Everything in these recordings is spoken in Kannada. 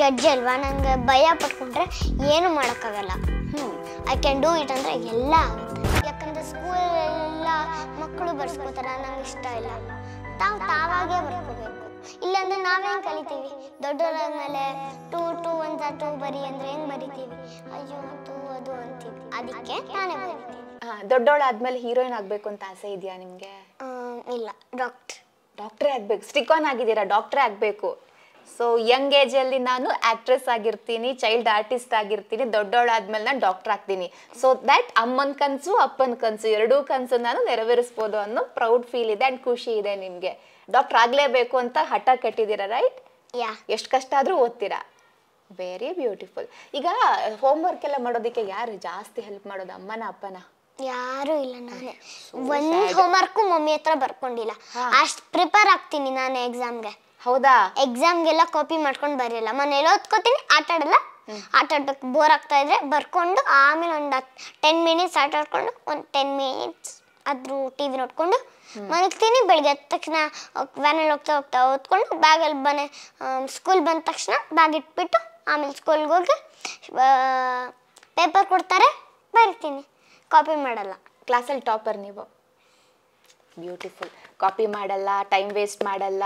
ಜಡ್ಜ್ ಅಲ್ವಾ ನಂಗೆ ಭಯ ಪಟ್ಕೊಂಡ್ರೆ ಏನು ಮಾಡೋಕ್ಕಾಗಲ್ಲ ಹ್ಞೂ ಐ ಕ್ಯಾನ್ ಡೂ ಇಟ್ ಅಂದರೆ ಎಲ್ಲ ಆಗುತ್ತೆ ಯಾಕಂದರೆ ಸ್ಕೂಲಲ್ಲೆಲ್ಲ ಮಕ್ಕಳು ಬರ್ಸ್ಕೋತಾರೆ ನಂಗೆ ಇಷ್ಟ ಇಲ್ಲ ತಾವು ತಾವಾಗೇ ಬರ್ಕೋಬೇಕು ಇಲ್ಲಾಂದ್ರೆ ನಾವೇನು ಕಲಿತೀವಿ ಮೇಲೆ ಟೂ ಟೂ ಅಂತ ಟೂ ಬರಿ ಅಂದರೆ ಹೆಂಗೆ ಬರಿತೀವಿ ಅಯ್ಯೋ ಟೂ ಅದು ಅಂತೀವಿ ಅದಕ್ಕೆ ನಾನೇ ಬರಿತೀನಿ ಆದ್ಮೇಲೆ ಹೀರೋಯಿನ್ ಆಗಬೇಕು ಅಂತ ಆಸೆ ಇದೆಯಾ ನಿಮಗೆ ಇಲ್ಲ ಡಾಕ್ಟರ್ ಡಾಕ್ಟ್ರೇ ಆಗಬೇಕು ಸ್ಟಿಕ್ ಆನ್ ಆಗಿದ್ದೀರಾ ಡಾಕ್ಟ್ರೇ ಆಗಬೇಕು ಸೊ ಯಂಗ್ ಏಜಲ್ಲಿ ನಾನು ಆಕ್ಟ್ರೆಸ್ ಆಗಿರ್ತೀನಿ ಚೈಲ್ಡ್ ಆರ್ಟಿಸ್ಟ್ ಆಗಿರ್ತೀನಿ ದೊಡ್ಡವಳಾದ್ಮೇಲೆ ನಾನು ಡಾಕ್ಟರ್ ಆಗ್ತೀನಿ ಸೊ ದ್ಯಾಟ್ ಅಮ್ಮನ ಕನಸು ಅಪ್ಪನ ಕನಸು ಎರಡೂ ಕನಸು ನಾನು ನೆರವೇರಿಸ್ಬೋದು ಅನ್ನೋ ಪ್ರೌಡ್ ಫೀಲ್ ಇದೆ ಆ್ಯಂಡ್ ಖುಷಿ ಇದೆ ನಿಮಗೆ ಡಾಕ್ಟರ್ ಆಗಲೇಬೇಕು ಅಂತ ಹಠ ಕಟ್ಟಿದ್ದೀರಾ ರೈಟ್ ಯಾ ಎಷ್ಟು ಕಷ್ಟ ಆದ್ರೂ ಓದ್ತೀರಾ ವೆರಿ ಬ್ಯೂಟಿಫುಲ್ ಈಗ ಹೋಮ್ ವರ್ಕ್ ಎಲ್ಲ ಮಾಡೋದಕ್ಕೆ ಯಾರು ಜಾಸ್ತಿ ಹೆಲ್ಪ್ ಮಾಡೋದು ಅಮ್ಮನ ಅಪ್ಪನ ಯಾರು ಇಲ್ಲ ನಾನೇ ಒಂದು ಹೋಮ್ ವರ್ಕ್ ಮಮ್ಮಿ ಹತ್ರ ಬರ್ಕೊಂಡಿಲ್ಲ ಅಷ್ಟು ಪ್ರಿಪೇರ್ ಆಗ್ತೀನಿ ನಾನು ಎಕ್ಸಾಮ್ಗೆ ಹೌದಾ ಎಕ್ಸಾಮ್ಗೆಲ್ಲ ಕಾಪಿ ಮಾಡ್ಕೊಂಡು ಬರೆಯಲ್ಲ ಮನೇಲಿ ಓದ್ಕೋತೀನಿ ಆಟ ಆಡಲ್ಲ ಆಟ ಬೋರ್ ಆಗ್ತಾ ಇದ್ರೆ ಬರ್ಕೊಂಡು ಆಮೇಲೆ ಒಂದು ಟೆನ್ ಮಿನಿಟ್ಸ್ ಆಟ ಆಡ್ಕೊಂಡು ಒಂದು ಟೆನ್ ಮಿನಿಟ್ಸ್ ಅದ್ರ ಟಿ ವಿ ನೋಡ್ಕೊಂಡು ಮಲಗ್ತೀನಿ ಬೆಳಿಗ್ಗೆ ಎದ್ದ ತಕ್ಷಣ ವ್ಯಾನಲ್ಲಿ ಹೋಗ್ತಾ ಹೋಗ್ತಾ ಓದ್ಕೊಂಡು ಬ್ಯಾಗಲ್ಲಿ ಬನ್ನಿ ಸ್ಕೂಲ್ ಬಂದ ತಕ್ಷಣ ಬ್ಯಾಗ್ ಇಟ್ಬಿಟ್ಟು ಆಮೇಲೆ ಸ್ಕೂಲ್ಗೆ ಹೋಗಿ ಪೇಪರ್ ಕೊಡ್ತಾರೆ ಬರಿತೀನಿ ಕಾಪಿ ಮಾಡಲ್ಲ ಕ್ಲಾಸಲ್ಲಿ ಟಾಪರ್ ನೀವು ಬ್ಯೂಟಿಫುಲ್ ಕಾಪಿ ಮಾಡಲ್ಲ ಟೈಮ್ ವೇಸ್ಟ್ ಮಾಡಲ್ಲ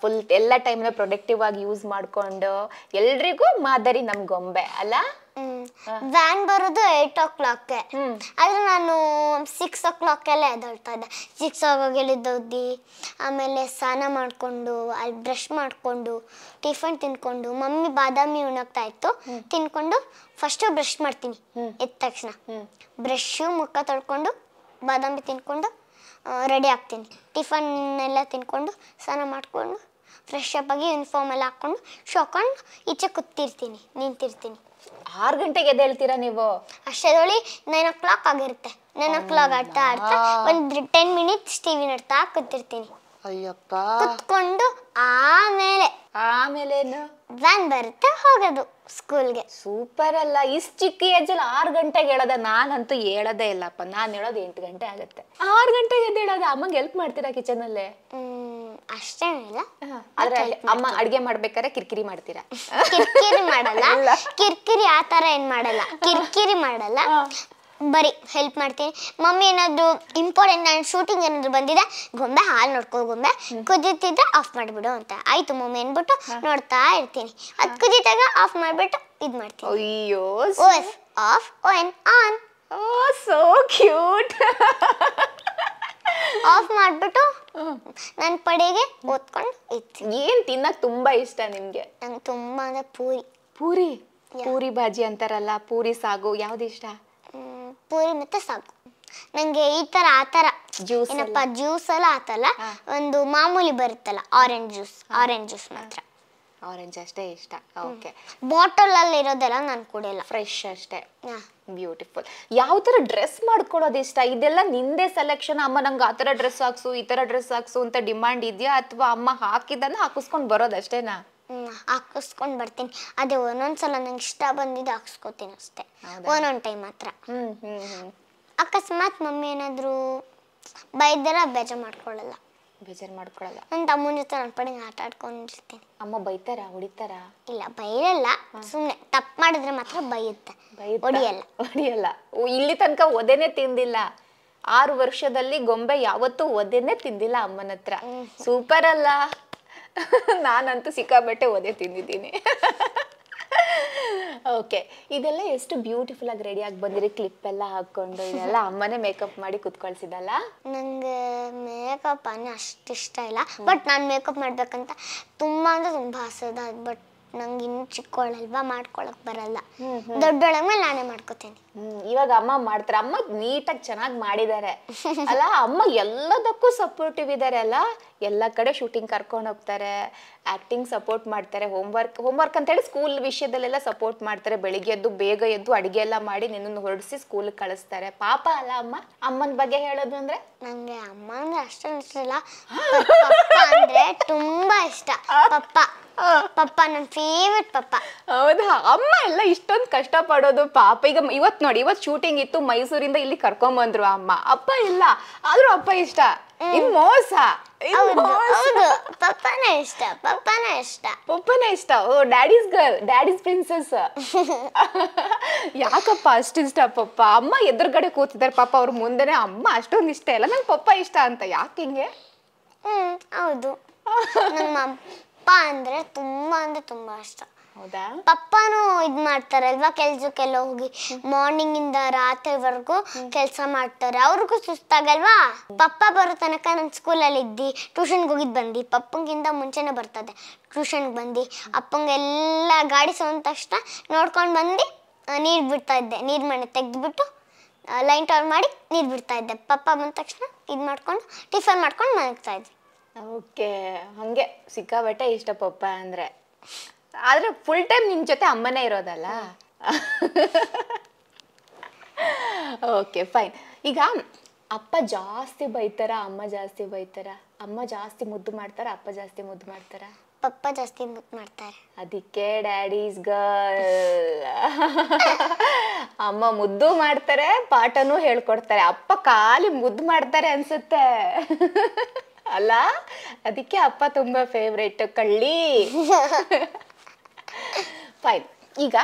ಫುಲ್ ಎಲ್ಲ ಟೈಮ್ನ ಪ್ರೊಡಕ್ಟಿವ್ ಆಗಿ ಯೂಸ್ ಮಾಡ್ಕೊಂಡು ಎಲ್ರಿಗೂ ಮಾದರಿ ನಮ್ಮ ಗೊಂಬೆ ಅಲ್ಲ ವ್ಯಾನ್ ಬರೋದು ಏಟ್ ಓ ಕ್ಲಾಕ್ ಆದ್ರೆ ನಾನು ಸಿಕ್ಸ್ ಓ ಕ್ಲಾಕ್ ಎಲ್ಲ ಎದ್ದೇಳ್ತಾ ಇದ್ದೆ ಸಿಕ್ಸ್ ಆಮೇಲೆ ಸ್ನಾನ ಮಾಡಿಕೊಂಡು ಅಲ್ಲಿ ಬ್ರಷ್ ಮಾಡಿಕೊಂಡು ಟಿಫನ್ ತಿನ್ಕೊಂಡು ಮಮ್ಮಿ ಬಾದಾಮಿ ಉಣಕ್ತಾ ಇತ್ತು ತಿನ್ಕೊಂಡು ಫಸ್ಟ್ ಬ್ರಷ್ ಮಾಡ್ತೀನಿ ಎದ್ದ ತಕ್ಷಣ ಬ್ರಷ್ ಮುಖ ತೊಳ್ಕೊಂಡು ಬಾದಾಮಿ ತಿನ್ಕೊಂಡು ರೆಡಿ ಆಗ್ತೀನಿ ಟಿಫನ್ ಎಲ್ಲ ತಿನ್ಕೊಂಡು ಸ್ನಾನ ಮಾಡಿಕೊಂಡು ಫ್ರೆಶ್ ಅಪ್ ಆಗಿ ಯೂನಿಫಾರ್ಮ್ ಎಲ್ಲ ಹಾಕ್ಕೊಂಡು ಶೋಕೊಂಡು ಈಚೆ ಕೂತಿರ್ತೀನಿ ನಿಂತಿರ್ತೀನಿ ಆರು ಗಂಟೆಗೆ ಹೇಳ್ತೀರಾ ನೀವು ಅಷ್ಟೇದೊಳಿ ನೈನ್ ಓ ಕ್ಲಾಕ್ ಆಗಿರುತ್ತೆ ನೈನ್ ಓ ಕ್ಲಾಕ್ ಆಡ್ತಾ ಆಡ್ತಾ ಒಂದು ಟೆನ್ ಮಿನಿಟ್ಸ್ ಟಿವಿ ನೋಡ್ತಾ ಕೂತಿರ್ತೀನಿ ಅಯ್ಯಪ್ಪ ಕೂತ್ಕೊಂಡು ಆಮೇಲೆ ಆಮೇಲೆ ವ್ಯಾನ್ ಬರುತ್ತೆ ಹೋಗೋದು ಸ್ಕೂಲ್ಗೆ ಸೂಪರ್ ಅಲ್ಲ ಇಷ್ಟು ಚಿಕ್ಕ ಏಜಲ್ಲಿ ಆರು ಗಂಟೆಗೆ ಹೇಳೋದ ನಾನಂತೂ ಹೇಳೋದೇ ಇಲ್ಲಪ್ಪ ನಾನ್ ಹೇಳೋದು ಎಂಟು ಗಂಟೆ ಆಗುತ್ತೆ ಆರು ಗಂಟೆಗೆ ಎದ್ದೇಳೋದ ಅಮ್ಮಂಗೆ ಹೆಲ್ಪ್ ಮಾಡ್ತೀರಾ ಕಿಚನಲ್ಲಿ ಅಷ್ಟೇನಿಲ್ಲ ಆದ್ರೆ ಅಮ್ಮ ಅಡ್ಗೆ ಮಾಡ್ಬೇಕಾದ್ರೆ ಕಿರ್ಕಿರಿ ಮಾಡ್ತೀರಾ ಕಿರ್ಕಿರಿ ಮಾಡಲ್ಲ ಕಿರ್ಕಿರಿ ಆ ತರ ಏನ್ ಮಾಡಲ್ಲ ಕಿರ್ಕಿರಿ ಮಾಡಲ್ಲ ಬರಿ ಹೆಲ್ಪ್ ಮಾಡ್ತೀನಿ ಮಮ್ಮಿ ಏನಾದರೂ ಇಂಪಾರ್ಟೆಂಟ್ ನಾನು ಶೂಟಿಂಗ್ ಏನಾದ್ರು ಬಂದಿದೆ ಗೊಂಬೆ ಹಾಲು ನೋಡ್ಕೊ ಗೊಂಬೆ ಕುದಿತಿದ್ರೆ ಆಫ್ ಮಾಡಿಬಿಡು ಅಂತ ಆಯಿತು ಮಮ್ಮಿ ಅಂದ್ಬಿಟ್ಟು ನೋಡ್ತಾ ಇರ್ತೀನಿ ಅದು ಕುದಿತಾಗ ಆಫ್ ಮಾಡಿಬಿಟ್ಟು ಇದು ಮಾಡ್ತೀನಿ ಅಯ್ಯೋ off on on oh so cute off ಮಾಡಿಬಿಟ್ಟು ನನ್ನ ಪಡೆಗೆ ಓದ್ಕೊಂಡು ಇತ್ತು ಏನು ತಿನ್ನಕ್ಕೆ ತುಂಬ ಇಷ್ಟ ನಿಮಗೆ ನಂಗೆ ತುಂಬ ಅಂದರೆ ಪೂರಿ ಪೂರಿ ಪೂರಿ ಬಾಜಿ ಅಂತಾರಲ್ಲ ಪೂರಿ ಸಾಗು ಯಾವ್ದು ಇಷ್ಟ ಪೂರಿ ಮತ್ತೆ ಸಾಕು ನನಗೆ ಈ ತರ ಆ ತರ ಜ್ಯೂಸ್ ಏನಪ್ಪ ಜ್ಯೂಸ್ ಎಲ್ಲ ಆತಲ್ಲ ಒಂದು ಮಾಮೂಲಿ ಬರುತ್ತಲ್ಲ ಆರೆಂಜ್ ಜ್ಯೂಸ್ ಆರೆಂಜ್ ಜ್ಯೂಸ್ ಮಾತ್ರ ಆರೆಂಜ್ ಅಷ್ಟೇ ಇಷ್ಟ ಓಕೆ ಬಾಟಲ್ ಅಲ್ಲಿ ಇರೋದೆಲ್ಲ ನಾನು ಕುಡಿಯಲ್ಲ ಫ್ರೆಶ್ ಅಷ್ಟೇ ಬ್ಯೂಟಿಫುಲ್ ಯಾವ ತರ ಡ್ರೆಸ್ ಮಾಡ್ಕೊಳ್ಳೋದು ಇಷ್ಟ ಇದೆಲ್ಲ ನಿಂದೆ ಸೆಲೆಕ್ಷನ್ ಅಮ್ಮ ನಂಗೆ ಆ ತರ ಡ್ರೆಸ್ ಹಾಕ್ಸು ಈ ತರ ಡ್ರೆಸ್ ಹಾಕ್ಸು ಅಂತ ಡಿಮ್ಯಾಂಡ್ ಇದೆಯಾ ಅಥವಾ ಅಮ್ಮ ಹಾಕಿದ್ದನ್ನು ಹಾಕಿಸ್ಕೊಂಡು ಬರೋದು ಅಷ್ಟೇನಾ ಹಾಕಿಸ್ಕೊಂಡು ಬರ್ತೀನಿ ಅದೇ ಒಂದೊಂದು ಸಲ ನಂಗೆ ಇಷ್ಟ ಬಂದಿದ್ದು ಹಾಕ್ಸ್ಕೊತೀನಿ ಅಷ್ಟೇ ಒಂದೊಂದ್ ಟೈಮ್ ಮಾತ್ರ ಅಕಸ್ಮಾತ್ ಮಮ್ಮಿ ಏನಾದರೂ ಬೈದರ ಬೇಜಾರು ಮಾಡ್ಕೊಳ್ಳಲ್ಲ ಬೇಜಾರು ಮಾಡ್ಕೊಳ್ಳಲ್ಲ ನನ್ನ ತಮ್ಮನ ಜೊತೆ ನನ್ನ ಪಡೆಗೆ ಆಟ ಆಡ್ಕೊಂಡಿರ್ತೀನಿ ಅಮ್ಮ ಬೈತಾರ ಹೊಡಿತಾರ ಇಲ್ಲ ಬೈಯಲ್ಲ ಸುಮ್ಮನೆ ತಪ್ಪು ಮಾಡಿದ್ರೆ ಮಾತ್ರ ಬೈಯುತ್ತೆ ಹೊಡಿಯಲ್ಲ ಹೊಡಿಯಲ್ಲ ಇಲ್ಲಿ ತನಕ ಒದೆನೆ ತಿಂದಿಲ್ಲ ಆರು ವರ್ಷದಲ್ಲಿ ಗೊಂಬೆ ಯಾವತ್ತೂ ಒದೆನೆ ತಿಂದಿಲ್ಲ ಅಮ್ಮನ ಹತ್ರ ಸೂಪರ್ ಅಲ್ಲ ನಾನಂತೂ ಸಿಕ್ಕಾಬಟ್ಟೆ ಒದೆ ತಿಂದಿದ್ದೀನಿ ಓಕೆ ಇದೆಲ್ಲ ಎಷ್ಟು ಬ್ಯೂಟಿಫುಲ್ ಆಗಿ ರೆಡಿ ಆಗಿ ಬಂದಿರಿ ಕ್ಲಿಪ್ ಎಲ್ಲ ಹಾಕೊಂಡು ಇದೆಲ್ಲ ಅಮ್ಮನೇ ಮೇಕಪ್ ಮಾಡಿ ಕುತ್ಕೊಳ್ಸಿದಲ್ಲ ನಂಗೆ ಮೇಕಪ್ ಅನ್ನೇ ಅಷ್ಟಿಷ್ಟ ಇಷ್ಟ ಇಲ್ಲ ಬಟ್ ನಾನು ಮೇಕಪ್ ಮಾಡ್ಬೇಕಂತ ತುಂಬಾ ಅಂದ್ರೆ ತುಂಬಾ ಆಸೆ ಇದೆ ಬಟ್ ನಂಗೆ ಇನ್ನು ಚಿಕ್ಕವಳಲ್ವಾ ಮಾಡ್ಕೊಳಕ್ ಬರಲ್ಲ ದೊಡ್ಡೊಳಗ ಮೇಲೆ ನಾನೇ ಮಾಡ್ಕೋತೀನಿ ಇವಾಗ ಅಮ್ಮ ಮಾಡ್ತಾರೆ ಅಮ್ಮ ನೀಟಾಗಿ ಚೆನ್ನಾಗಿ ಮಾಡಿದ್ದಾರೆ ಅಲ್ಲ ಅಮ್ಮ ಎಲ್ಲದಕ್ಕೂ ಸಪೋರ್ಟಿವ್ ಇದ್ದಾರೆ ಅಲ್ಲ ಎಲ್ಲ ಕಡೆ ಶೂಟಿಂಗ್ ಕರ್ಕೊಂಡು ಹೋಗ್ತಾರೆ ಆಕ್ಟಿಂಗ್ ಸಪೋರ್ಟ್ ಮಾಡ್ತಾರೆ ಹೋಮ್ವರ್ಕ್ ಹೋಮ್ವರ್ಕ್ ಅಂತ ಹೇಳಿ ಸ್ಕೂಲ್ ವಿಷಯದಲ್ಲೆಲ್ಲ ಸಪೋರ್ಟ್ ಮಾಡ್ತಾರೆ ಬೆಳಿಗ್ಗೆ ಎದ್ದು ಬೇಗ ಎದ್ದು ಅಡಿಗೆ ಎಲ್ಲ ಮಾಡಿ ನಿನ್ನನ್ನು ಹೊರಡಿಸಿ ಸ್ಕೂಲ್ ಕಳಿಸ್ತಾರೆ ಪಾಪ ಅಲ್ಲ ಅಮ್ಮ ಅಮ್ಮನ ಬಗ್ಗೆ ಹೇಳೋದು ಅಂದ್ರೆ ನಂಗೆ ಅಮ್ಮ ಅಂದ್ರೆ ಇಷ್ಟ ಇಲ್ಲ ಅಂದ್ರೆ ತುಂಬಾ ಇಷ್ಟ ಪಪ್ಪ ಪಪ್ಪ ನನ್ನ ಫೇವ್ರೆಟ್ ಪಪ್ಪ ಹೌದಾ ಅಮ್ಮ ಎಲ್ಲ ಇಷ್ಟೊಂದು ಕಷ್ಟಪಡೋದು ಪಾಪ ಈಗ ಇವತ್ತು ನೋಡಿ ಇವತ್ತು ಶೂಟಿಂಗ್ ಇತ್ತು ಮೈಸೂರಿಂದ ಇಲ್ಲಿ ಕರ್ಕೊಂಡ್ ಬಂದ್ರು ಅಮ್ಮ ಅಪ್ಪ ಇಲ್ಲ ಆದ್ರೂ ಅಪ್ಪ ಇಷ್ಟ ಮೋಸ ಪಪ್ಪನ ಇಷ್ಟ ಪಪ್ಪನ ಇಷ್ಟ ಪಪ್ಪನ ಇಷ್ಟ ಓ ಡ್ಯಾಡಿಸ್ ಗರ್ಲ್ ಡ್ಯಾಡಿಸ್ ಪ್ರಿನ್ಸಸ್ ಯಾಕಪ್ಪ ಅಷ್ಟಿಷ್ಟ ಪಪ್ಪ ಅಮ್ಮ ಎದುರುಗಡೆ ಕೂತಿದ್ದಾರೆ ಪಾಪ ಅವ್ರ ಮುಂದೆನೆ ಅಮ್ಮ ಅಷ್ಟೊಂದು ಇಷ್ಟ ಇಲ್ಲ ನಂಗೆ ಪಪ್ಪ ಇಷ್ಟ ಅಂತ ಯಾಕೆ ಹಿಂಗೆ ಹೌದು ಪಪ್ಪ ಅಂದ್ರೆ ತುಂಬ ಅಂದ್ರೆ ತುಂಬ ಇಷ್ಟ ಪಪ್ಪನೂ ಇದು ಮಾಡ್ತಾರಲ್ವಾ ಕೆಲ್ಸಕ್ಕೆಲ್ಲ ಹೋಗಿ ಮಾರ್ನಿಂಗ್ ಇಂದ ರಾತ್ರಿವರೆಗೂ ಕೆಲಸ ಮಾಡ್ತಾರೆ ಅವ್ರಿಗೂ ಸುಸ್ತಾಗಲ್ವಾ ಪಪ್ಪ ಬರೋ ತನಕ ನನ್ನ ಸ್ಕೂಲಲ್ಲಿ ಇದ್ದಿ ಟ್ಯೂಷನ್ಗೆ ಹೋಗಿದ್ ಬಂದು ಪಪ್ಪಂಗಿಂತ ಮುಂಚೆನೇ ಬರ್ತದೆ ಟ್ಯೂಷನ್ಗೆ ಬಂದು ಅಪ್ಪಂಗೆಲ್ಲ ಗಾಡಿ ಸೋಂದ ತಕ್ಷಣ ನೋಡ್ಕೊಂಡು ಬಂದು ನೀರು ಬಿಡ್ತಾ ಇದ್ದೆ ನೀರು ಮನೆ ಬಿಟ್ಟು ಲೈನ್ ಆನ್ ಮಾಡಿ ನೀರು ಬಿಡ್ತಾ ಇದ್ದೆ ಪಪ್ಪ ಬಂದ ತಕ್ಷಣ ಇದು ಮಾಡ್ಕೊಂಡು ಟಿಫನ್ ಮಾಡ್ಕೊಂಡು ಮಲಗ್ತಾ ಇದ್ವಿ ಓಕೆ ಹಾಗೆ ಸಿಕ್ಕಾಬಟ್ಟೆ ಇಷ್ಟ ಪಪ್ಪ ಅಂದ್ರೆ ಆದ್ರೆ ಫುಲ್ ಟೈಮ್ ನಿಮ್ಮ ಜೊತೆ ಅಮ್ಮನೇ ಇರೋದಲ್ಲ ಓಕೆ ಫೈನ್ ಈಗ ಅಪ್ಪ ಜಾಸ್ತಿ ಬೈತಾರ ಅಮ್ಮ ಜಾಸ್ತಿ ಬೈತಾರ ಅಮ್ಮ ಜಾಸ್ತಿ ಮುದ್ದು ಮಾಡ್ತಾರ ಅಪ್ಪ ಜಾಸ್ತಿ ಮುದ್ದು ಮಾಡ್ತಾರ ಪಪ್ಪ ಜಾಸ್ತಿ ಮುದ್ದು ಮಾಡ್ತಾರೆ ಅದಕ್ಕೆ ಡ್ಯಾಡೀಸ್ ಗರ್ಲ್ ಅಮ್ಮ ಮುದ್ದು ಮಾಡ್ತಾರೆ ಪಾಠನೂ ಹೇಳ್ಕೊಡ್ತಾರೆ ಅಪ್ಪ ಖಾಲಿ ಮುದ್ದು ಮಾಡ್ತಾರೆ ಅನ್ಸುತ್ತೆ ಅಲ್ಲ ಅದಕ್ಕೆ ಅಪ್ಪ ತುಂಬ ಫೇವ್ರೇಟ್ ಕಳ್ಳಿ ಫೈನ್ ಈಗ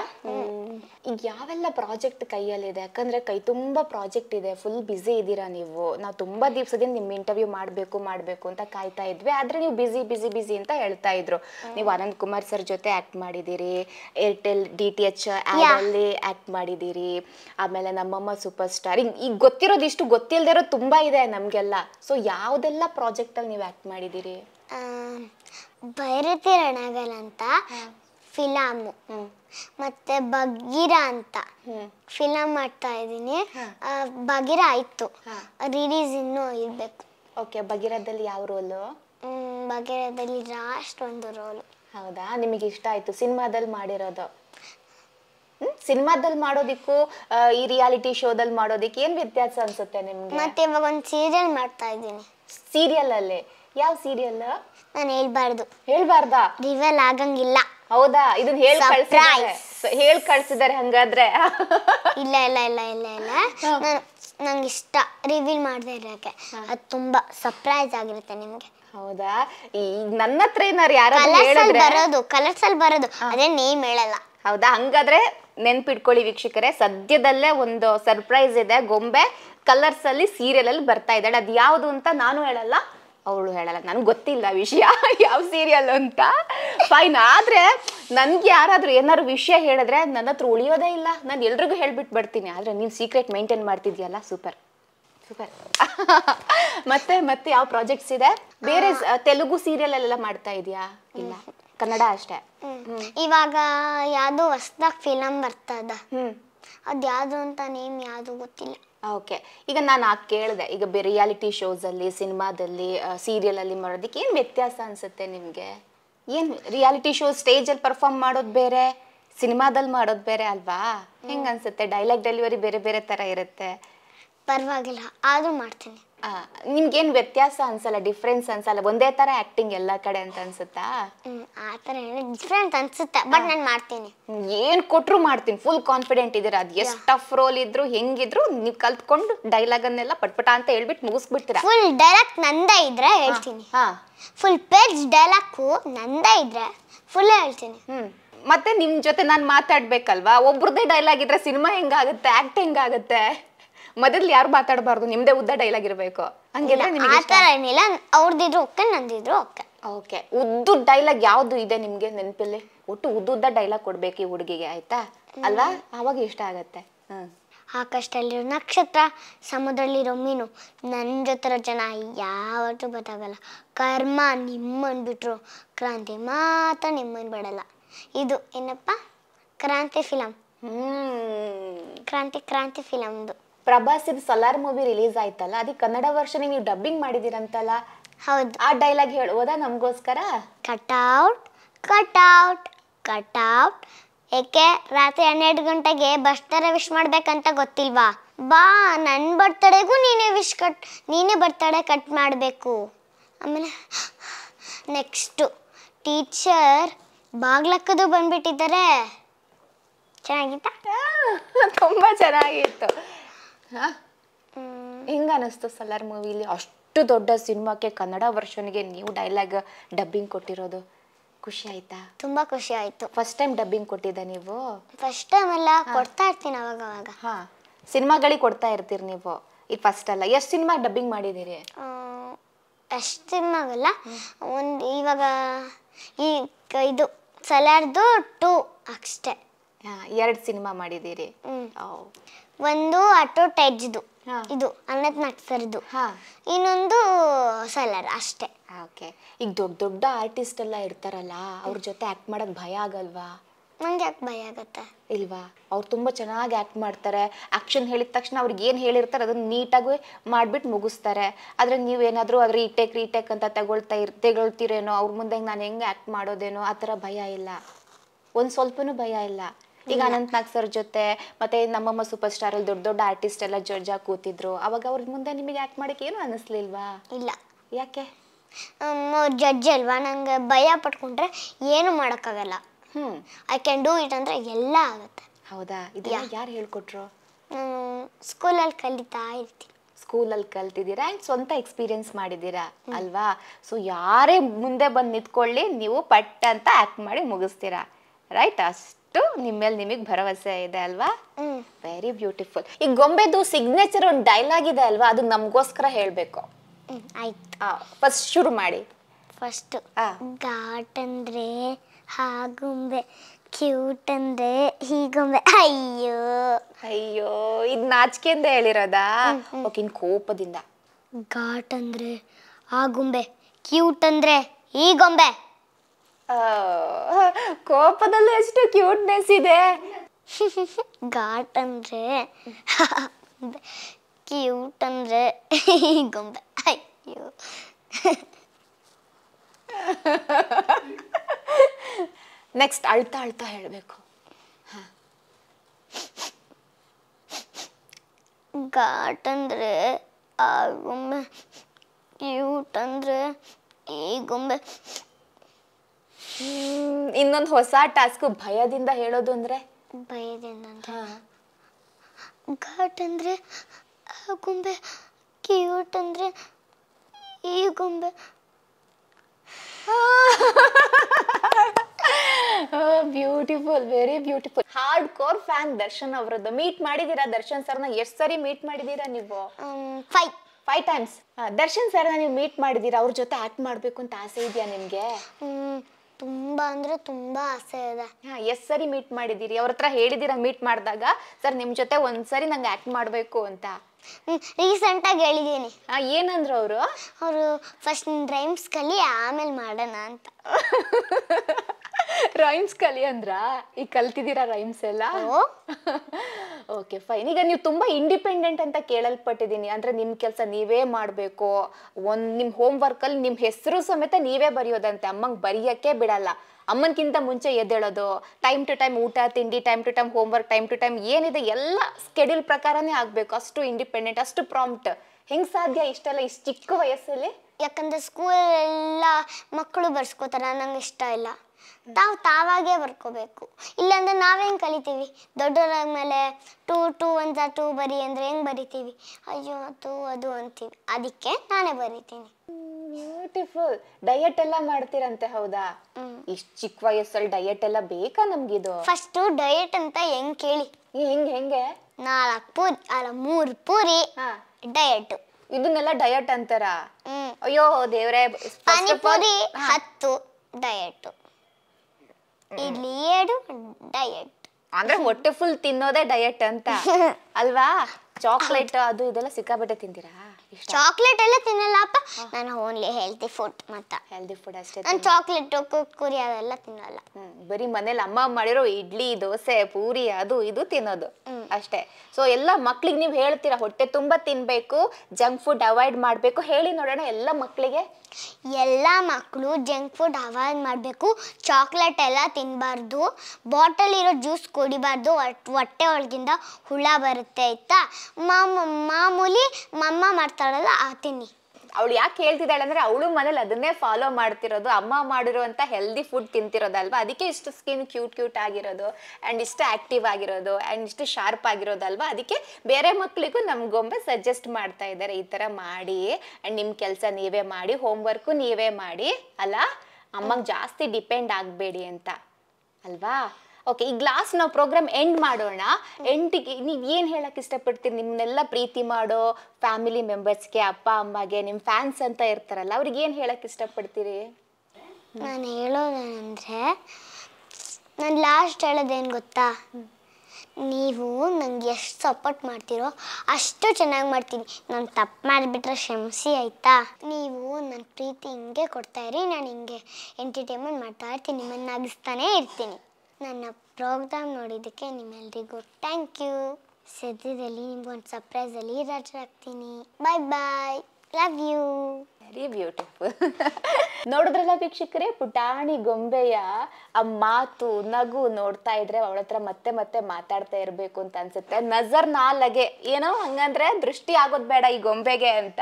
ಈಗ ಯಾವೆಲ್ಲ ಪ್ರಾಜೆಕ್ಟ್ ಕೈಯಲ್ಲಿದೆ ಯಾಕಂದ್ರೆ ಕೈ ತುಂಬಾ ಪ್ರಾಜೆಕ್ಟ್ ಇದೆ ಫುಲ್ ಬಿಸಿ ಇದ್ದೀರಾ ನೀವು ನಾವು ತುಂಬಾ ದಿವಸದಿಂದ ನಿಮ್ ಇಂಟರ್ವ್ಯೂ ಮಾಡಬೇಕು ಮಾಡಬೇಕು ಅಂತ ಕಾಯ್ತಾ ಇದ್ವಿ ಆದ್ರೆ ನೀವು ಬಿಸಿ ಬಿಸಿ ಬಿಸಿ ಅಂತ ಹೇಳ್ತಾ ಇದ್ರು ನೀವು ಅನಂತ್ ಕುಮಾರ್ ಸರ್ ಜೊತೆ ಆಕ್ಟ್ ಮಾಡಿದಿರಿ ಏರ್ಟೆಲ್ ಡಿ ಟಿ ಎಚ್ ಅಲ್ಲಿ ಆಕ್ಟ್ ಮಾಡಿದಿರಿ ಆಮೇಲೆ ನಮ್ಮಮ್ಮ ಸೂಪರ್ ಸ್ಟಾರ್ ಈಗ ಗೊತ್ತಿರೋದಿಷ್ಟು ಗೊತ್ತಿಲ್ದಿರೋ ತುಂಬಾ ಇದೆ ನಮ್ಗೆಲ್ಲ ಸೊ ಯಾವ್ದೆಲ್ಲ ಪ್ರಾಜೆಕ್ಟ್ ಅಲ್ಲಿ ನೀವು ಆಕ್ಟ್ ಮಾಡಿದಿರಿ ಭೈರತಿ ರಣಗಲ್ ಅಂತ ಫಿಲಾಮು ಮತ್ತೆ ಬಗೀರ ಅಂತ ಫಿಲಮ್ ಮಾಡ್ತಾ ಇದ್ದೀನಿ ಬಗೀರ ಆಯ್ತು ರಿಲೀಸ್ ಇನ್ನೂ ಇರ್ಬೇಕು ಓಕೆ ಬಗೀರದಲ್ಲಿ ಯಾವ ರೋಲು ಬಗೀರದಲ್ಲಿ ಲಾಸ್ಟ್ ಒಂದು ರೋಲ್ ಹೌದಾ ನಿಮಗೆ ಇಷ್ಟ ಆಯ್ತು ಸಿನಿಮಾದಲ್ಲಿ ಮಾಡಿರೋದು ಸಿನಿಮಾದಲ್ಲಿ ಮಾಡೋದಿಕ್ಕೂ ಈ ರಿಯಾಲಿಟಿ ಶೋದಲ್ಲಿ ಮಾಡೋದಿಕ್ಕೆ ಏನು ವ್ಯತ್ಯಾಸ ಅನ್ಸುತ್ತೆ ನಿಮ್ಗೆ ಮತ್ತೆ ಇವಾಗ ಒಂದು ಸೀರಿಯಲ್ ಮಾಡ್ತಾ ಇದ್ದೀನಿ ಸೀರಿಯಲ್ ಅಲ್ಲಿ ಯಾವ ಸೀರಿಯಲ್ ನಾನು ಹೇಳ್ಬಾರ್ದು ಹೇಳ್ಬಾರ್ದಾ ರಿವಲ್ ಆಗಂಗಿಲ್ಲ ಹೌದಾ ಇದನ್ನ ಹೇಳಿ ಕಳ್ಸಿದ್ದಾರೆ ಹೇಳಿ ಕಳ್ಸಿದ್ದಾರೆ ಹಂಗಾದ್ರೆ ಇಲ್ಲ ಇಲ್ಲ ಇಲ್ಲ ಇಲ್ಲ ಇಲ್ಲ ನಂಗೆ ಇಷ್ಟ ರಿವೀಲ್ ಮಾಡದೆ ಇರೋಕೆ ಅದು ತುಂಬಾ ಸರ್ಪ್ರೈಸ್ ಆಗಿರುತ್ತೆ ನಿಮ್ಗೆ ಹೌದಾ ಈ ನನ್ನ ಹತ್ರ ಏನಾರು ಯಾರು ಬರೋದು ಕಲರ್ಸ್ ಅಲ್ಲಿ ಬರೋದು ಅದೇ ನೇಮ್ ಹೇಳಲ್ಲ ಹೌದಾ ಹಂಗಾದ್ರೆ ನೆನ್ಪಿಟ್ಕೊಳ್ಳಿ ವೀಕ್ಷಕರೇ ಸದ್ಯದಲ್ಲೇ ಒಂದು ಸರ್ಪ್ರೈಸ್ ಇದೆ ಗೊಂಬೆ ಕಲರ್ಸ್ ಅಲ್ಲಿ ಸೀರಿಯಲ್ ಅಲ್ಲಿ ಬರ್ತಾ ಇದ್ದಾಳೆ ಅದು ಯಾವುದು ಅಂತ ನಾನು ಹೇಳಲ್ಲ ಅವಳು ಹೇಳಲ್ಲ ನನಗೆ ಗೊತ್ತಿಲ್ಲ ವಿಷಯ ಯಾವ ಸೀರಿಯಲ್ ಅಂತ ಫೈನ್ ಆದರೆ ನನಗೆ ಯಾರಾದರೂ ಏನಾದ್ರು ವಿಷಯ ಹೇಳಿದ್ರೆ ನನ್ನ ಹತ್ರ ಉಳಿಯೋದೇ ಇಲ್ಲ ನಾನು ಎಲ್ರಿಗೂ ಹೇಳ್ಬಿಟ್ಟು ಬರ್ತೀನಿ ಆದರೆ ನೀನು ಸೀಕ್ರೆಟ್ ಮೇಂಟೈನ್ ಮಾಡ್ತಿದ್ಯಲ್ಲ ಸೂಪರ್ ಸೂಪರ್ ಮತ್ತೆ ಮತ್ತೆ ಯಾವ ಪ್ರಾಜೆಕ್ಟ್ಸ್ ಇದೆ ಬೇರೆ ತೆಲುಗು ಸೀರಿಯಲ್ ಎಲ್ಲ ಮಾಡ್ತಾ ಇದೆಯಾ ಇಲ್ಲ ಕನ್ನಡ ಅಷ್ಟೇ ಇವಾಗ ಯಾವ್ದೋ ಹೊಸ್ದಾಗ ಫಿಲಮ್ ಬರ್ತದ ಅದು ಯಾವುದು ಅಂತ ನೇಮ್ ಯಾವುದು ಗೊತ್ತಿಲ್ಲ ಓಕೆ ಈಗ ನಾನು ಆ ಕೇಳಿದೆ ಈಗ ರಿಯಾಲಿಟಿ ಶೋಸಲ್ಲಿ ಸಿನಿಮಾದಲ್ಲಿ ಸೀರಿಯಲಲ್ಲಿ ಮಾಡೋದಕ್ಕೆ ಏನು ವ್ಯತ್ಯಾಸ ಅನಿಸುತ್ತೆ ನಿಮಗೆ ಏನು ರಿಯಾಲಿಟಿ ಶೋ ಸ್ಟೇಜಲ್ಲಿ ಪರ್ಫಾರ್ಮ್ ಮಾಡೋದು ಬೇರೆ ಸಿನಿಮಾದಲ್ಲಿ ಮಾಡೋದು ಬೇರೆ ಅಲ್ವಾ ಹೆಂಗೆ ಅನ್ಸುತ್ತೆ ಡೈಲಾಗ್ ಡೆಲಿವರಿ ಬೇರೆ ಬೇರೆ ಥರ ಇರುತ್ತೆ ಪರವಾಗಿಲ್ಲ ಆದರೂ ಮಾಡ್ತೀನಿ ನಿಮ್ಗೇನು ವ್ಯತ್ಯಾಸ ಅನ್ಸಲ್ಲ ಡಿಫ್ರೆನ್ಸ್ ಅನ್ಸಲ್ಲ ಒಂದೇ ತರ ಆಕ್ಟಿಂಗ್ ಎಲ್ಲ ಕಡೆ ಅಂತ ಅನ್ಸುತ್ತಾ ಆ ಥರ ಡಿಫ್ರೆಂಟ್ ಅನ್ಸುತ್ತೆ ಬಟ್ ನಾನು ಮಾಡ್ತೀನಿ ಏನು ಕೊಟ್ಟರು ಮಾಡ್ತೀನಿ ಫುಲ್ ಕಾನ್ಫಿಡೆಂಟ್ ಇದೀರ ಅದು ಎಷ್ಟು ಟಫ್ ರೋಲ್ ಇದ್ರು ಹೆಂಗಿದ್ರು ನೀವು ಕಲ್ತ್ಕೊಂಡು ಡೈಲಾಗ್ ಅನ್ನೆಲ್ಲ ಪಟ್ಪಟ ಅಂತ ಹೇಳ್ಬಿಟ್ಟು ಮುಗಿಸ್ಬಿಡ್ತೀರಾ ಫುಲ್ ಡೈಲಾಗ್ ನಂದೇ ಇದ್ರೆ ಹೇಳ್ತೀನಿ ಫುಲ್ ಪೇಜ್ ಡೈಲಾಗು ನಂದೇ ಇದ್ರೆ ಫುಲ್ ಹೇಳ್ತೀನಿ ಹ್ಞೂ ಮತ್ತೆ ನಿಮ್ಮ ಜೊತೆ ನಾನು ಮಾತಾಡ್ಬೇಕಲ್ವಾ ಒಬ್ರದ್ದೇ ಡೈಲಾಗ್ ಇದ್ರೆ ಸಿನಿಮಾ ಹೆಂಗಾಗುತ್ತೆ ಆಕ್ಟ್ ಹೆಂಗಾಗುತ್ತೆ ಮೊದಲ್ ಯಾರು ಮಾತಾಡಬಾರ್ದು ನಿಮ್ದೇ ಉದ್ದ ಡೈಲಾಗ್ ಇರಬೇಕು ಹಂಗಿಲ್ಲ ನಿಮಗೆ ಏನಿಲ್ಲ ಅವ್ರದಿದ್ರು ಒಕ್ಕ ನಂದಿದ್ರು ಓಕೆ ಓಕೆ ಉದ್ದು ಡೈಲಾಗ್ ಯಾವ್ದು ಇದೆ ನಿಮ್ಗೆ ನೆನಪಲ್ಲಿ ಒಟ್ಟು ಉದ್ದು ಉದ್ದ ಡೈಲಾಗ್ ಕೊಡ್ಬೇಕು ಈ ಹುಡುಗಿಗೆ ಆಯ್ತಾ ಅಲ್ವಾ ಅವಾಗ ಇಷ್ಟ ಆಗತ್ತೆ ಆಕಾಶದಲ್ಲಿರೋ ನಕ್ಷತ್ರ ಸಮುದ್ರಲ್ಲಿರೋ ಮೀನು ನನ್ನ ಜೊತೆರೋ ಜನ ಯಾವತ್ತು ಗೊತ್ತಾಗಲ್ಲ ಕರ್ಮ ನಿಮ್ಮನ್ ಬಿಟ್ರು ಕ್ರಾಂತಿ ಮಾತ್ರ ನಿಮ್ಮನ್ ಬಿಡಲ್ಲ ಇದು ಏನಪ್ಪ ಕ್ರಾಂತಿ ಫಿಲಮ್ ಕ್ರಾಂತಿ ಕ್ರಾಂತಿ ಫಿಲಮ್ದು ಪ್ರಭಾಸಿದ ಸಲಾರ್ ಮೂವಿ ರಿಲೀಸ್ ಆಯ್ತಲ್ಲ ಅದಕ್ಕೆ ಕನ್ನಡ ವರ್ಷನೇ ನೀವು ಡಬ್ಬಿಂಗ್ ಮಾಡಿದಿರಂತಲ್ಲ ಹೌದು ಆ ಡೈಲಾಗ್ ಓದಾ ನಮಗೋಸ್ಕರ cut cut out out cut out ಏಕೆ ರಾತ್ರಿ ಹನ್ನೆರಡು ಗಂಟೆಗೆ ಬಸ್ ಥರ ವಿಶ್ ಮಾಡಬೇಕಂತ ಗೊತ್ತಿಲ್ವಾ ಬಾ ನನ್ನ ಬರ್ತಡೆಗೂ ನೀನೇ ವಿಶ್ ಕಟ್ ನೀನೇ ಬರ್ತಡೆ ಕಟ್ ಮಾಡಬೇಕು ಆಮೇಲೆ ನೆಕ್ಸ್ಟು ಟೀಚರ್ ಬಾಗ್ಲಕ್ಕದು ಬಂದ್ಬಿಟ್ಟಿದ್ದಾರೆ ಚೆನ್ನಾಗಿತ್ತಾ ತುಂಬ ಚೆನ್ನಾಗಿತ್ತು ಹೆಂಗ ಅನಿಸ್ತು ಸಲಾರ್ ಮೂವಿಲಿ ಅಷ್ಟು ದೊಡ್ಡ ಸಿನಿಮಾಕ್ಕೆ ಕನ್ನಡ ವರ್ಷನ್ಗೆ ನೀವು ಡೈಲಾಗ್ ಡಬ್ಬಿಂಗ್ ಕೊಟ್ಟಿರೋದು ಖುಷಿ ಆಯ್ತಾ ತುಂಬಾ ಖುಷಿ ಆಯ್ತು ಫಸ್ಟ್ ಟೈಮ್ ಡಬ್ಬಿಂಗ್ ಕೊಟ್ಟಿದ್ದ ನೀವು ಫಸ್ಟ್ ಟೈಮ್ ಎಲ್ಲ ಕೊಡ್ತಾ ಇರ್ತೀನಿ ಅವಾಗ ಅವಾಗ ಹಾ ಸಿನಿಮಾಗಳಿಗೆ ಕೊಡ್ತಾ ಇರ್ತೀರಿ ನೀವು ಈ ಫಸ್ಟ್ ಅಲ್ಲ ಎಷ್ಟು ಸಿನಿಮಾ ಡಬ್ಬಿಂಗ್ ಮಾಡಿದ್ದೀರಿ ಅಷ್ಟು ಸಿನಿಮಾಗಲ್ಲ ಒಂದು ಇವಾಗ ಈಗ ಇದು ಸಲಾರ್ದು ಟೂ ಅಷ್ಟೇ ಎರಡು ಸಿನಿಮಾ ಮಾಡಿದ್ದೀರಿ ಒಂದು ಆಟೋ ಟೆಜ್ದು ಇದು ಅನ್ನದ ನಟ್ಸರ್ದು ಇನ್ನೊಂದು ಸೆಲರ್ ಅಷ್ಟೇ ಓಕೆ ಈಗ ದೊಡ್ಡ ದೊಡ್ಡ ಆರ್ಟಿಸ್ಟ್ ಎಲ್ಲ ಇರ್ತಾರಲ್ಲ ಅವ್ರ ಜೊತೆ ಆಕ್ಟ್ ಮಾಡಕ್ ಭಯ ಆಗಲ್ವಾ ನಂಗೆ ಯಾಕೆ ಭಯ ಆಗತ್ತೆ ಇಲ್ವಾ ಅವ್ರು ತುಂಬ ಚೆನ್ನಾಗಿ ಆ್ಯಕ್ಟ್ ಮಾಡ್ತಾರೆ ಆ್ಯಕ್ಷನ್ ಹೇಳಿದ ತಕ್ಷಣ ಅವ್ರಿಗೆ ಏನು ಹೇಳಿರ್ತಾರೆ ಅದನ್ನು ನೀಟಾಗಿ ಮಾಡಿಬಿಟ್ಟು ಮುಗಿಸ್ತಾರೆ ಆದರೆ ನೀವೇನಾದರೂ ಅದ್ರ ರೀಟೇಕ್ ರೀಟೇಕ್ ಅಂತ ತಗೊಳ್ತಾ ಇರ್ ತಗೊಳ್ತೀರೇನೋ ಅವ್ರ ಮುಂದೆ ನಾನು ಹೆಂಗೆ ಆ್ಯಕ್ಟ್ ಮಾಡೋದೇನೋ ಆ ಥರ ಭಯ ಇಲ್ಲ ಒಂದು ಸ್ವಲ್ಪನೂ ಭಯ ಇಲ್ಲ ಈಗ ಅನಂತನಾಗ್ ಸರ್ ಜೊತೆ ಮತ್ತೆ ನಮ್ಮಮ್ಮ ಸೂಪರ್ ಸ್ಟಾರ್ ಅಲ್ಲಿ ದೊಡ್ಡ ದೊಡ್ಡ ಆರ್ಟಿಸ್ಟ್ ಎಲ್ಲ ಜಡ್ಜ್ ಆಗಿ ಕೂತಿದ್ರು ಅವಾಗ ಅವ್ರ ಮುಂದೆ ನಿಮಗೆ ಆಕ್ಟ್ ಮಾಡಕ್ಕೆ ಏನು ಅನಿಸ್ಲಿಲ್ವಾ ಇಲ್ಲ ಯಾಕೆ ಜಡ್ಜ್ ಅಲ್ವಾ ನಂಗೆ ಭಯ ಪಟ್ಕೊಂಡ್ರೆ ಏನು ಮಾಡೋಕ್ಕಾಗಲ್ಲ ಹ್ಞೂ ಐ ಕ್ಯಾನ್ ಡೂ ಇಟ್ ಅಂದರೆ ಎಲ್ಲ ಆಗುತ್ತೆ ಹೌದಾ ಇದು ಯಾರು ಹೇಳ್ಕೊಟ್ರು ಸ್ಕೂಲಲ್ಲಿ ಕಲಿತಾ ಇರ್ತೀನಿ ಸ್ಕೂಲಲ್ಲಿ ಕಲ್ತಿದ್ದೀರಾ ಆ್ಯಂಡ್ ಸ್ವಂತ ಎಕ್ಸ್ಪೀರಿಯನ್ಸ್ ಮಾಡಿದ್ದೀರಾ ಅಲ್ವಾ ಸೊ ಯಾರೇ ಮುಂದೆ ಬಂದು ನಿಂತ್ಕೊಳ್ಳಿ ನೀವು ಪಟ್ ಅಂತ ಆ್ಯಕ್ಟ್ ಮಾಡಿ ಮುಗಿಸ್ತೀರಾ ರೈಟ್ ಅಷ್ಟು ಬಿಟ್ಟು ನಿಮ್ಮ ಮೇಲೆ ನಿಮಗೆ ಭರವಸೆ ಇದೆ ಅಲ್ವಾ ವೆರಿ ಬ್ಯೂಟಿಫುಲ್ ಈ ಗೊಂಬೆದು ಸಿಗ್ನೇಚರ್ ಒಂದು ಡೈಲಾಗ್ ಇದೆ ಅಲ್ವಾ ಅದು ನಮಗೋಸ್ಕರ ಹೇಳಬೇಕು ಫಸ್ಟ್ ಶುರು ಮಾಡಿ ಫಸ್ಟ್ ಘಾಟ್ ಅಂದ್ರೆ ಹಾಗುಂಬೆ ಕ್ಯೂಟ್ ಅಂದ್ರೆ ಹೀಗೊಂಬೆ ಅಯ್ಯೋ ಅಯ್ಯೋ ಇದು ನಾಚಿಕೆಯಿಂದ ಹೇಳಿರೋದಾ ಓಕೆ ಕೋಪದಿಂದ ಘಾಟ್ ಅಂದ್ರೆ ಆಗುಂಬೆ ಕ್ಯೂಟ್ ಅಂದ್ರೆ ಈ ಗೊಂಬೆ ಕೋಪದಲ್ಲೂ ಎಷ್ಟು ಕ್ಯೂಟ್ನೆಸ್ ಇದೆ ಘಾಟ್ ಅಂದ್ರೆ ಕ್ಯೂಟ್ ಅಂದ್ರೆ ಗೊಂಬೆ ಅಯ್ಯೋ ನೆಕ್ಸ್ಟ್ ಅಳ್ತಾ ಅಳ್ತಾ ಹೇಳಬೇಕು ಘಾಟ್ ಅಂದ್ರೆ ಆ ಗೊಂಬೆ ಕ್ಯೂಟ್ ಅಂದ್ರೆ ಈ ಗೊಂಬೆ ಇನ್ನೊಂದು ಹೊಸ ಟಾಸ್ಕ್ ಭಯದಿಂದ ಹೇಳೋದು ಅಂದ್ರೆ ಭಯದಿಂದ ಘಾಟ್ ಅಂದ್ರೆ ಗೊಂಬೆ ಕ್ಯೂಟ್ ಅಂದ್ರೆ ಈ beautiful very beautiful hard core fan Darshan ಅವರದ್ದು ಮೀಟ್ ಮಾಡಿದೀರಾ ದರ್ಶನ್ ಸರ್ನ ಎಷ್ಟು ಸರಿ ಮೀಟ್ ಮಾಡಿದೀರಾ ನೀವು ಫೈವ್ ಫೈವ್ ಟೈಮ್ಸ್ ದರ್ಶನ್ ಸರ್ನ ನೀವು ಮೀಟ್ ಮಾಡಿದೀರಾ ಅವ್ರ ಜೊತೆ ಆಕ್ಟ್ ಮಾಡಬೇಕು ಅಂತ ಆಸೆ ಇದೆಯಾ ನಿಮಗೆ ತುಂಬಾ ಅಂದ್ರೆ ತುಂಬಾ ಆಸೆ ಇದೆ ಹಾ ಎಷ್ಟ್ ಸರಿ ಮೀಟ್ ಮಾಡಿದೀರಿ ಅವ್ರ ಹತ್ರ ಹೇಳಿದಿರ ಮೀಟ್ ಮಾಡಿದಾಗ ಸರ್ ನಿಮ್ ಜೊತೆ ಒಂದ್ಸರಿ ನಂಗೆ ಆಕ್ಟ್ ಮಾಡಬೇಕು ಅಂತ ರೀಸೆಂಟ್ ಆಗಿ ಹೇಳಿದೀನಿ ಏನಂದ್ರು ಅವರು ಅವರು ಫಸ್ಟ್ ಡ್ರೈಮ್ಸ್ ಕಲಿ ಆಮೇಲೆ ಮಾಡೋಣ ಅಂತ ರೈಮ್ಸ್ ಕಲಿ ಅಂದ್ರ ಈಗ ಕಲ್ತಿದ್ದೀರಾ ರೈಮ್ಸ್ ಎಲ್ಲ ಓಕೆ ಫೈನ್ ಈಗ ನೀವು ತುಂಬಾ ಇಂಡಿಪೆಂಡೆಂಟ್ ಅಂತ ಕೇಳಲ್ಪಟ್ಟಿದ್ದೀನಿ ಅಂದ್ರೆ ನಿಮ್ಮ ಕೆಲಸ ನೀವೇ ಮಾಡಬೇಕು ಒಂದು ನಿಮ್ಮ ಹೋಮ್ ಅಲ್ಲಿ ನಿಮ್ಮ ಹೆಸರು ಸಮೇತ ನೀವೇ ಬರೆಯೋದಂತೆ ಅಮ್ಮಂಗ್ ಬರೆಯಕ್ಕೆ ಬಿಡಲ್ಲ ಅಮ್ಮನ್ಕಿಂತ ಮುಂಚೆ ಎದ್ದೇಳೋದು ಟೈಮ್ ಟು ಟೈಮ್ ಊಟ ತಿಂಡಿ time to time homework time to time ಏನಿದೆ ಎಲ್ಲ ಸ್ಕೆಡ್ಯೂಲ್ ಪ್ರಕಾರನೇ ಆಗಬೇಕು ಅಷ್ಟು ಇಂಡಿಪೆಂಡೆಂಟ್ ಅಷ್ಟು ಪ್ರಾಂಪ್ಟ್ ಹೆಂಗ್ ಸಾಧ್ಯ ಇಷ್ಟೆಲ್ಲ ಇಷ್ಟು ಚಿಕ್ಕ ವಯಸ್ಸಲ್ಲಿ ಯಾಕಂದ್ರೆ ಸ್ಕೂಲ್ ಎಲ್ಲ ಮಕ್ಕಳು ಬರ್ಸ್ಕೋತಾರೆ ನಂಗೆ ಇಷ್ಟ ಇಲ್ಲ ನಾವು ತಾವಾಗೇ ಬರ್ಕೋಬೇಕು ಇಲ್ಲಾಂದ್ರೆ ನಾವೇನು ಕಲಿತೀವಿ ದೊಡ್ಡವರಾದ್ಮೇಲೆ ಟೂ ಟೂ ಅಂತ ಟೂ ಬರಿ ಅಂದರೆ ಹೆಂಗೆ ಬರಿತೀವಿ ಅಯ್ಯೋ ಅದು ಅದು ಅಂತೀವಿ ಅದಕ್ಕೆ ನಾನೇ ಬರಿತೀನಿ ಬ್ಯೂಟಿಫುಲ್ ಡಯಟ್ ಎಲ್ಲ ಮಾಡ್ತೀರಂತೆ ಹೌದಾ ಇಷ್ಟು ಚಿಕ್ಕ ವಯಸ್ಸಲ್ಲಿ ಡಯಟ್ ಎಲ್ಲ ಬೇಕಾ ನಮ್ಗಿದು ಫಸ್ಟ್ ಡಯಟ್ ಅಂತ ಹೆಂಗ್ ಕೇಳಿ ಹೆಂಗ್ ಹೆಂಗೆ ನಾಲ್ಕು ಪೂರಿ ಅಲ್ಲ ಮೂರು ಪೂರಿ ಡಯಟ್ ಇದನ್ನೆಲ್ಲ ಡಯಟ್ ಅಂತಾರ ಅಯ್ಯೋ ದೇವ್ರೆ ಪಾನಿಪುರಿ ಹತ್ತು ಡಯಟ್ ಇಡ್ಲಿ ಎರಡು ಡಯಟ್ ಅಂದ್ರೆ ಹೊಟ್ಟೆ ಫುಲ್ ತಿನ್ನೋದೇ ಡಯಟ್ ಅಂತ ಅಲ್ವಾ ಚಾಕ್ಲೇಟ್ ಅದು ಇದೆಲ್ಲ ಸಿಕ್ಕಾಬಿಟ್ಟೆ ತಿಂತೀರಾ ಚಾಕ್ಲೇಟ್ ಎಲ್ಲ ತಿನ್ನಲ್ಲಪ್ಪ ನಾನು ಓನ್ಲಿ ಹೆಲ್ತಿ ಫುಡ್ ಮತ್ತ ಹೆಲ್ದಿ ಫುಡ್ ಅಷ್ಟೇ ನಾನು ಚಾಕ್ಲೇಟ್ ಕುರ್ಕುರಿ ತಿನ್ನೋಲ್ಲ ತಿನ್ನಲ್ಲ ಬರೀ ಮನೇಲಿ ಅಮ್ಮ ಮಾಡಿರೋ ಇಡ್ಲಿ ದೋಸೆ ಪೂರಿ ಅದು ಇದು ತಿನ್ನೋದು ಅಷ್ಟೇ ಸೊ ಎಲ್ಲ ಮಕ್ಳಿಗೆ ನೀವು ಹೇಳ್ತೀರಾ ಹೊಟ್ಟೆ ತುಂಬ ತಿನ್ನಬೇಕು ಜಂಕ್ ಫುಡ್ ಅವಾಯ್ಡ್ ಮಾಡಬೇಕು ಹೇಳಿ ನೋಡೋಣ ಎಲ್ಲ ಮಕ್ಕಳಿಗೆ ಎಲ್ಲ ಮಕ್ಕಳು ಜಂಕ್ ಫುಡ್ ಅವಾಯ್ಡ್ ಮಾಡಬೇಕು ಚಾಕ್ಲೇಟ್ ಎಲ್ಲ ತಿನ್ನಬಾರ್ದು ಬಾಟಲಿರೋ ಜ್ಯೂಸ್ ಕುಡಿಬಾರ್ದು ಹೊಟ್ಟೆ ಒಳಗಿಂದ ಹುಳ ಬರುತ್ತೆ ಆಯಿತಾ ಮಾಮೂಲಿ ಮಮ್ಮ ಮಾಡ್ತಾಳಲ್ಲ ಆ ತಿನ್ನಿ ಅವಳು ಯಾಕೆ ಹೇಳ್ತಿದ್ದಾಳೆ ಅಂದ್ರೆ ಅವಳು ಮನೇಲಿ ಅದನ್ನೇ ಫಾಲೋ ಮಾಡ್ತಿರೋದು ಅಮ್ಮ ಮಾಡಿರುವಂತ ಹೆಲ್ದಿ ಫುಡ್ ತಿಂತಿರೋದಲ್ವಾ ಅದಕ್ಕೆ ಇಷ್ಟು ಸ್ಕಿನ್ ಕ್ಯೂಟ್ ಕ್ಯೂಟ್ ಆಗಿರೋದು ಅಂಡ್ ಇಷ್ಟು ಆಕ್ಟಿವ್ ಆಗಿರೋದು ಅಂಡ್ ಇಷ್ಟು ಶಾರ್ಪ್ ಆಗಿರೋದಲ್ವಾ ಅದಕ್ಕೆ ಬೇರೆ ಮಕ್ಕಳಿಗೂ ನಮ್ಮ ಗೊಂಬೆ ಸಜೆಸ್ಟ್ ಮಾಡ್ತಾ ಇದ್ದಾರೆ ಈ ತರ ಮಾಡಿ ಅಂಡ್ ನಿಮ್ಮ ಕೆಲಸ ನೀವೇ ಮಾಡಿ ಹೋಮ್ ವರ್ಕು ನೀವೇ ಮಾಡಿ ಅಲ್ಲ ಅಮ್ಮಗೆ ಜಾಸ್ತಿ ಡಿಪೆಂಡ್ ಆಗಬೇಡಿ ಅಂತ ಅಲ್ವಾ ಓಕೆ ಈ ಲಾಸ್ಟ್ ನಾವು ಪ್ರೋಗ್ರಾಮ್ ಎಂಡ್ ಮಾಡೋಣ ಎಂಟಿಗೆ ನೀವು ಏನು ಹೇಳಕ್ಕೆ ಇಷ್ಟಪಡ್ತೀರಿ ನಿಮ್ಮನ್ನೆಲ್ಲ ಪ್ರೀತಿ ಮಾಡೋ ಫ್ಯಾಮಿಲಿ ಮೆಂಬರ್ಸ್ಗೆ ಅಪ್ಪ ಅಮ್ಮಗೆ ನಿಮ್ಮ ಫ್ಯಾನ್ಸ್ ಅಂತ ಇರ್ತಾರಲ್ಲ ಅವ್ರಿಗೆ ಏನು ಹೇಳಕ್ಕೆ ಇಷ್ಟಪಡ್ತೀರಿ ನಾನು ಹೇಳೋದಂದ್ರೆ ನಾನು ಲಾಸ್ಟ್ ಹೇಳೋದೇನು ಗೊತ್ತಾ ನೀವು ನಂಗೆ ಎಷ್ಟು ಸಪೋರ್ಟ್ ಮಾಡ್ತೀರೋ ಅಷ್ಟು ಚೆನ್ನಾಗಿ ಮಾಡ್ತೀನಿ ನಾನು ತಪ್ಪು ಮಾಡಿಬಿಟ್ರೆ ಕ್ಷಮಿಸಿ ಆಯಿತಾ ನೀವು ನನ್ನ ಪ್ರೀತಿ ಹಿಂಗೆ ಇರಿ ನಾನು ಹಿಂಗೆ ಎಂಟರ್ಟೈನ್ಮೆಂಟ್ ಮಾಡ್ತಾ ಇರ್ತೀನಿ ನಿಮ್ಮನ್ನು ನಾಗಿಸ್ತಾನೆ ಇರ್ತೀನಿ ನನ್ನ ಪ್ರೋಗ್ರಾಮ್ ನೋಡಿದ್ದಕ್ಕೆ ನಿಮ್ಮೆಲ್ರಿಗೂ ಥ್ಯಾಂಕ್ ಯು ಸದ್ಯದಲ್ಲಿ ನಿಮ್ಗೊಂದು ಸರ್ಪ್ರೈಸಲ್ಲಿ ಆಗ್ತೀನಿ bye bye love you very beautiful ನೋಡಿದ್ರಲ್ಲ ವೀಕ್ಷಕರೇ ಪುಟಾಣಿ ಗೊಂಬೆಯ ಆ ಮಾತು ನಗು ನೋಡ್ತಾ ಇದ್ರೆ ಅವಳ ಹತ್ರ ಮತ್ತೆ ಮತ್ತೆ ಮಾತಾಡ್ತಾ ಇರಬೇಕು ಅಂತ ಅನ್ಸುತ್ತೆ ನಜರ್ ನಾಲಗೆ ಏನೋ ಹಂಗಂದ್ರೆ ದೃಷ್ಟಿ ಆಗೋದ್ ಬೇಡ ಈ ಗೊಂಬೆಗೆ ಅಂತ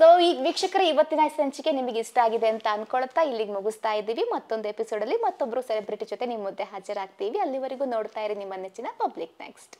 ಸೊ ಈ ವೀಕ್ಷಕರ ಇವತ್ತಿನ ಸಂಚಿಕೆ ನಿಮಗೆ ಇಷ್ಟ ಆಗಿದೆ ಅಂತ ಅನ್ಕೊಳ್ತಾ ಇಲ್ಲಿಗೆ ಮುಗಿಸ್ತಾ ಇದ್ದೀವಿ ಮತ್ತೊಂದು ಎಪಿಸೋಡ್ ಅಲ್ಲಿ ಮತ್ತೊಬ್ಬರು ಸೆಲೆಬ್ರಿಟಿ ಜೊತೆ ನಿಮ್ಮ ಮುಂದೆ ಹಾಜರಾಗ್ತೀವಿ ಅಲ್ಲಿವರೆಗೂ ನೋಡ್ತಾ ಇರಿ ನಿಮ್ಮ ನೆಚ್ಚಿನ ಪಬ್ಲಿಕ್ ನೆಕ್ಸ್ಟ್